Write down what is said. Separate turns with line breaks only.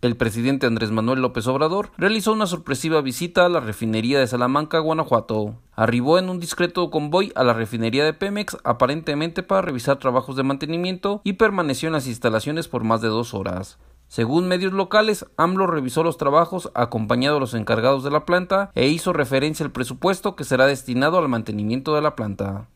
El presidente Andrés Manuel López Obrador realizó una sorpresiva visita a la refinería de Salamanca, Guanajuato. Arribó en un discreto convoy a la refinería de Pemex, aparentemente para revisar trabajos de mantenimiento, y permaneció en las instalaciones por más de dos horas. Según medios locales, AMLO revisó los trabajos acompañado de los encargados de la planta e hizo referencia al presupuesto que será destinado al mantenimiento de la planta.